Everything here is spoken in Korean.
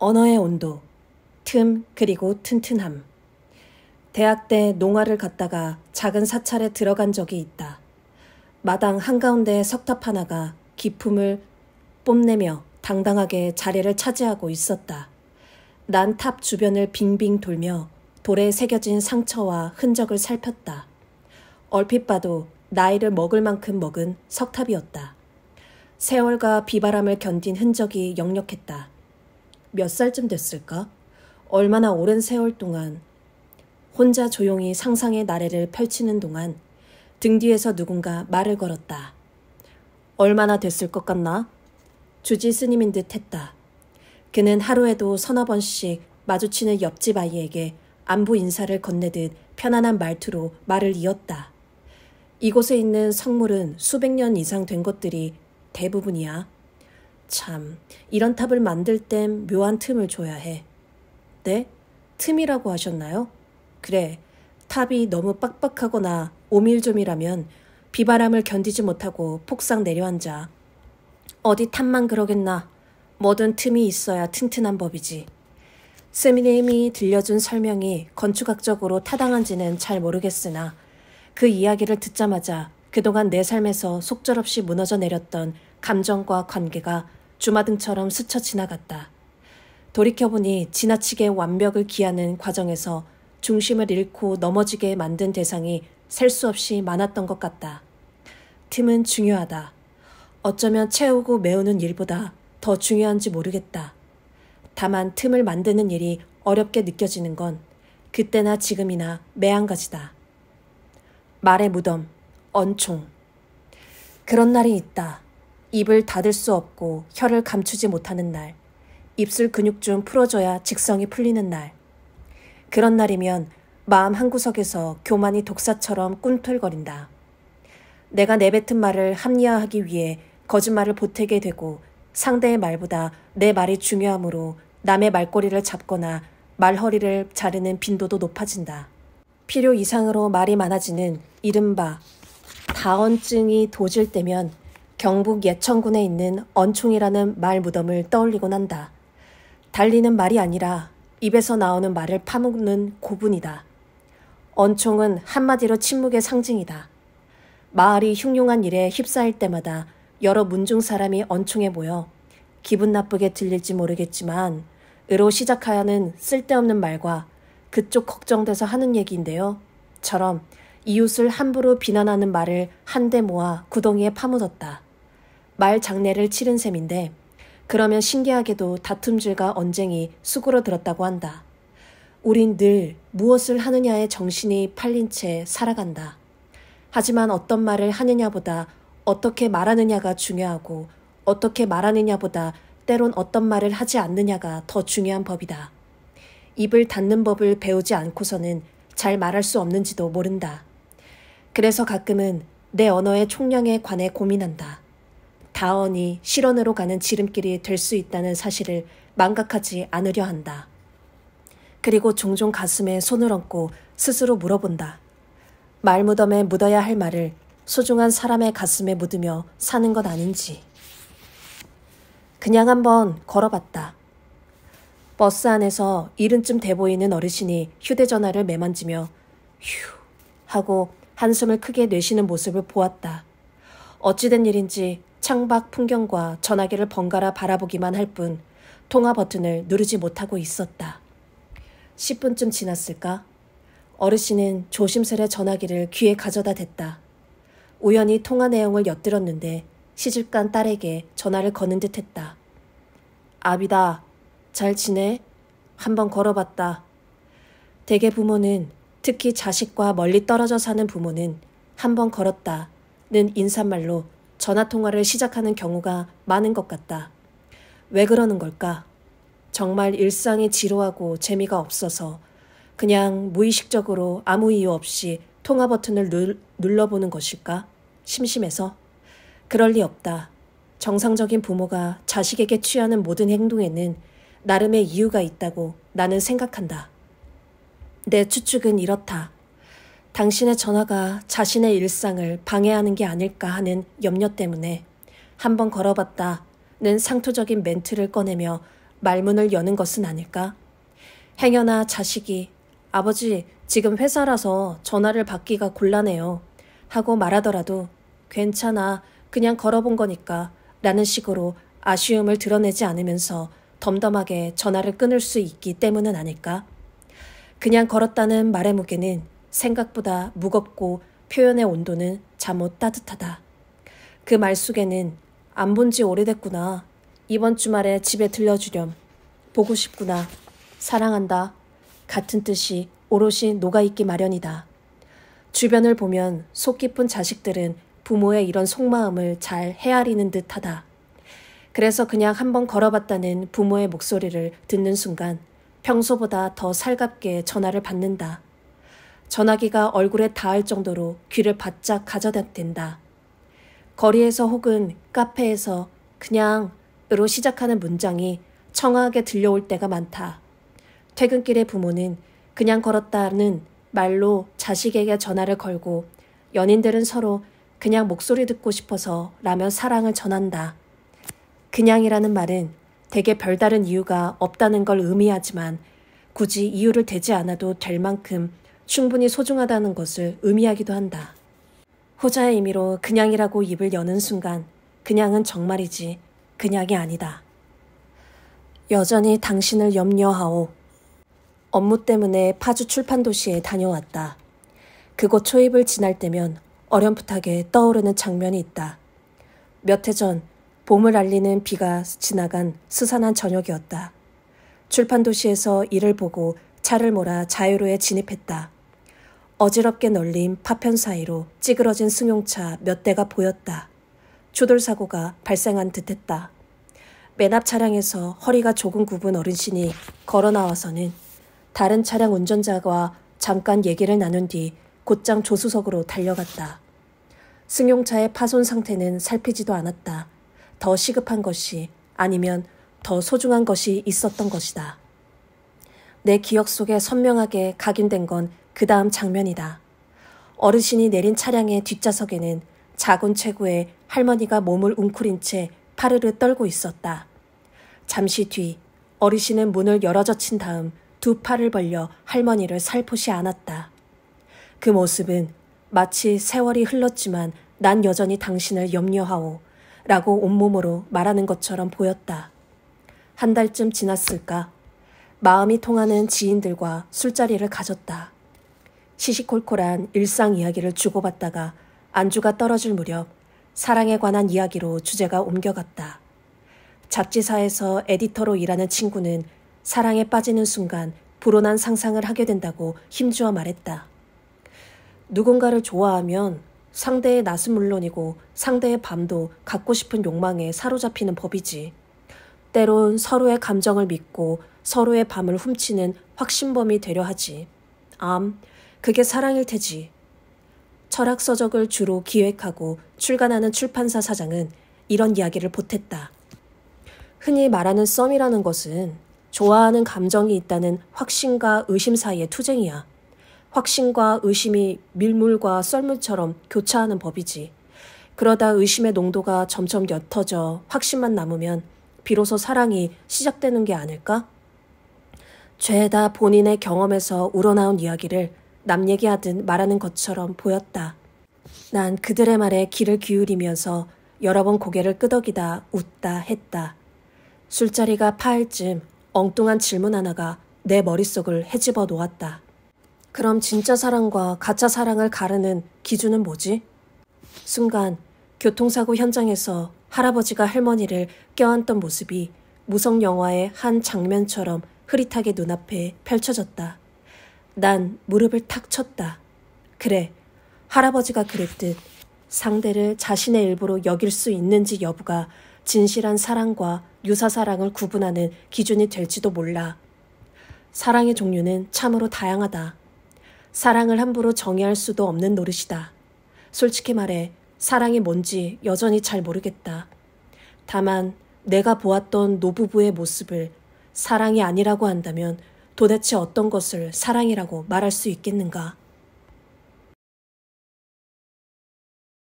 언어의 온도, 틈 그리고 튼튼함. 대학 때 농화를 갔다가 작은 사찰에 들어간 적이 있다. 마당 한가운데에 석탑 하나가 기품을 뽐내며 당당하게 자리를 차지하고 있었다. 난 탑 주변을 빙빙 돌며 돌에 새겨진 상처와 흔적을 살폈다. 얼핏 봐도 나이를 먹을 만큼 먹은 석탑이었다. 세월과 비바람을 견딘 흔적이 역력했다. 몇 살쯤 됐을까? 얼마나 오랜 세월 동안 혼자 조용히 상상의 나래를 펼치는 동안 등 뒤에서 누군가 말을 걸었다. 얼마나 됐을 것 같나? 주지 스님인 듯 했다. 그는 하루에도 서너 번씩 마주치는 옆집 아이에게 안부 인사를 건네듯 편안한 말투로 말을 이었다. 이곳에 있는 성물은 수백 년 이상 된 것들이 대부분이야. 참, 이런 탑을 만들 땐 묘한 틈을 줘야 해. 네? 틈이라고 하셨나요? 그래, 탑이 너무 빡빡하거나 오밀조밀하면 비바람을 견디지 못하고 폭삭 내려앉아. 어디 탑만 그러겠나. 뭐든 틈이 있어야 튼튼한 법이지. 세미네임이 들려준 설명이 건축학적으로 타당한지는 잘 모르겠으나 그 이야기를 듣자마자 그동안 내 삶에서 속절없이 무너져 내렸던 감정과 관계가 주마등처럼 스쳐 지나갔다. 돌이켜보니 지나치게 완벽을 기하는 과정에서 중심을 잃고 넘어지게 만든 대상이 셀 수 없이 많았던 것 같다. 팀은 중요하다. 어쩌면 채우고 메우는 일보다 더 중요한지 모르겠다. 다만 틈을 만드는 일이 어렵게 느껴지는 건 그때나 지금이나 매한가지다. 말의 무덤, 언총. 그런 날이 있다. 입을 닫을 수 없고 혀를 감추지 못하는 날, 입술 근육 좀 풀어줘야 직성이 풀리는 날. 그런 날이면 마음 한구석에서 교만이 독사처럼 꿈틀거린다. 내가 내뱉은 말을 합리화하기 위해 거짓말을 보태게 되고 상대의 말보다 내 말이 중요하므로 남의 말꼬리를 잡거나 말허리를 자르는 빈도도 높아진다. 필요 이상으로 말이 많아지는 이른바 다언증이 도질 때면 경북 예천군에 있는 언총이라는 말 무덤을 떠올리곤 한다. 달리는 말이 아니라 입에서 나오는 말을 파묻는 고분이다. 언총은 한마디로 침묵의 상징이다. 마을이 흉흉한 일에 휩싸일 때마다 여러 문중 사람이 언총에 모여 기분 나쁘게 들릴지 모르겠지만 으로 시작하는 쓸데없는 말과 그쪽 걱정돼서 하는 얘기인데요. 처럼 이웃을 함부로 비난하는 말을 한데 모아 구덩이에 파묻었다. 말 장례를 치른 셈인데 그러면 신기하게도 다툼질과 언쟁이 수그러 들었다고 한다. 우린 늘 무엇을 하느냐에 정신이 팔린 채 살아간다. 하지만 어떤 말을 하느냐보다 어떻게 말하느냐가 중요하고 어떻게 말하느냐보다 때론 어떤 말을 하지 않느냐가 더 중요한 법이다. 입을 닫는 법을 배우지 않고서는 잘 말할 수 없는지도 모른다. 그래서 가끔은 내 언어의 총량에 관해 고민한다. 다원이 실원으로 가는 지름길이 될 수 있다는 사실을 망각하지 않으려 한다. 그리고 종종 가슴에 손을 얹고 스스로 물어본다. 말무덤에 묻어야 할 말을 소중한 사람의 가슴에 묻으며 사는 것 아닌지. 그냥 한번 걸어봤다. 버스 안에서 이른쯤 돼 보이는 어르신이 휴대전화를 매만지며 휴 하고 한숨을 크게 내쉬는 모습을 보았다. 어찌된 일인지 창밖 풍경과 전화기를 번갈아 바라보기만 할 뿐 통화 버튼을 누르지 못하고 있었다. 10분쯤 지났을까? 어르신은 조심스레 전화기를 귀에 가져다 댔다. 우연히 통화 내용을 엿들었는데 시집간 딸에게 전화를 거는 듯 했다. 아비다. 잘 지내? 한번 걸어봤다. 대개 부모는 특히 자식과 멀리 떨어져 사는 부모는 한번 걸었다는 인사말로 전화통화를 시작하는 경우가 많은 것 같다. 왜 그러는 걸까? 정말 일상이 지루하고 재미가 없어서 그냥 무의식적으로 아무 이유 없이 통화 버튼을 눌, 눌러보는 것일까? 심심해서? 그럴 리 없다. 정상적인 부모가 자식에게 취하는 모든 행동에는 나름의 이유가 있다고 나는 생각한다. 내 추측은 이렇다. 당신의 전화가 자신의 일상을 방해하는 게 아닐까 하는 염려 때문에 한 번 걸어봤다는 상투적인 멘트를 꺼내며 말문을 여는 것은 아닐까? 행여나 자식이 아버지 지금 회사라서 전화를 받기가 곤란해요. 하고 말하더라도 괜찮아 그냥 걸어본 거니까 라는 식으로 아쉬움을 드러내지 않으면서 덤덤하게 전화를 끊을 수 있기 때문은 아닐까? 그냥 걸었다는 말의 무게는 생각보다 무겁고 표현의 온도는 잠옷 따뜻하다. 그 말 속에는 안 본 지 오래됐구나. 이번 주말에 집에 들려주렴. 보고 싶구나. 사랑한다. 같은 뜻이 오롯이 녹아있기 마련이다. 주변을 보면 속 깊은 자식들은 부모의 이런 속마음을 잘 헤아리는 듯 하다. 그래서 그냥 한번 걸어봤다는 부모의 목소리를 듣는 순간 평소보다 더 살갑게 전화를 받는다. 전화기가 얼굴에 닿을 정도로 귀를 바짝 가져다댄다. 거리에서 혹은 카페에서 그냥 으로 시작하는 문장이 청아하게 들려올 때가 많다. 퇴근길에 부모는 그냥 걸었다는 말로 자식에게 전화를 걸고 연인들은 서로 그냥 목소리 듣고 싶어서 라며 사랑을 전한다. 그냥이라는 말은 대개 별다른 이유가 없다는 걸 의미하지만 굳이 이유를 대지 않아도 될 만큼 충분히 소중하다는 것을 의미하기도 한다. 후자의 의미로 그냥이라고 입을 여는 순간 그냥은 정말이지 그냥이 아니다. 여전히 당신을 염려하오. 업무 때문에 파주 출판 도시에 다녀왔다. 그곳 초입을 지날 때면 어렴풋하게 떠오르는 장면이 있다. 몇 해 전 봄을 알리는 비가 지나간 스산한 저녁이었다. 출판 도시에서 일을 보고 차를 몰아 자유로에 진입했다. 어지럽게 널린 파편 사이로 찌그러진 승용차 몇 대가 보였다. 추돌 사고가 발생한 듯했다. 맨 앞 차량에서 허리가 조금 굽은 어르신이 걸어 나와서는 다른 차량 운전자와 잠깐 얘기를 나눈 뒤 곧장 조수석으로 달려갔다. 승용차의 파손 상태는 살피지도 않았다. 더 시급한 것이 아니면 더 소중한 것이 있었던 것이다. 내 기억 속에 선명하게 각인된 건그 다음 장면이다. 어르신이 내린 차량의 뒷좌석에는 작은 최고의 할머니가 몸을 웅크린 채 파르르 떨고 있었다. 잠시 뒤 어르신은 문을 열어 젖힌 다음 두 팔을 벌려 할머니를 살포시 안았다. 그 모습은 마치 세월이 흘렀지만 난 여전히 당신을 염려하오 라고 온몸으로 말하는 것처럼 보였다. 한 달쯤 지났을까? 마음이 통하는 지인들과 술자리를 가졌다. 시시콜콜한 일상 이야기를 주고받다가 안주가 떨어질 무렵 사랑에 관한 이야기로 주제가 옮겨갔다. 잡지사에서 에디터로 일하는 친구는 사랑에 빠지는 순간 불온한 상상을 하게 된다고 힘주어 말했다. 누군가를 좋아하면 상대의 낯은 물론이고 상대의 밤도 갖고 싶은 욕망에 사로잡히는 법이지. 때론 서로의 감정을 믿고 서로의 밤을 훔치는 확신범이 되려 하지. 암, um, 그게 사랑일 테지. 철학서적을 주로 기획하고 출간하는 출판사 사장은 이런 이야기를 보탰다. 흔히 말하는 썸이라는 것은 좋아하는 감정이 있다는 확신과 의심 사이의 투쟁이야. 확신과 의심이 밀물과 썰물처럼 교차하는 법이지. 그러다 의심의 농도가 점점 옅어져 확신만 남으면 비로소 사랑이 시작되는 게 아닐까? 죄다 본인의 경험에서 우러나온 이야기를 남 얘기하듯 말하는 것처럼 보였다. 난 그들의 말에 귀를 기울이면서 여러 번 고개를 끄덕이다 웃다 했다. 술자리가 파일쯤 엉뚱한 질문 하나가 내 머릿속을 헤집어 놓았다. 그럼 진짜 사랑과 가짜 사랑을 가르는 기준은 뭐지? 순간 교통사고 현장에서 할아버지가 할머니를 껴안던 모습이 무성 영화의 한 장면처럼 흐릿하게 눈앞에 펼쳐졌다. 난 무릎을 탁 쳤다. 그래, 할아버지가 그랬듯 상대를 자신의 일부로 여길 수 있는지 여부가 진실한 사랑과 유사사랑을 구분하는 기준이 될지도 몰라. 사랑의 종류는 참으로 다양하다. 사랑을 함부로 정의할 수도 없는 노릇이다. 솔직히 말해, 사랑이 뭔지 여전히 잘 모르겠다. 다만, 내가 보았던 노부부의 모습을 사랑이 아니라고 한다면 도대체 어떤 것을 사랑이라고 말할 수 있겠는가?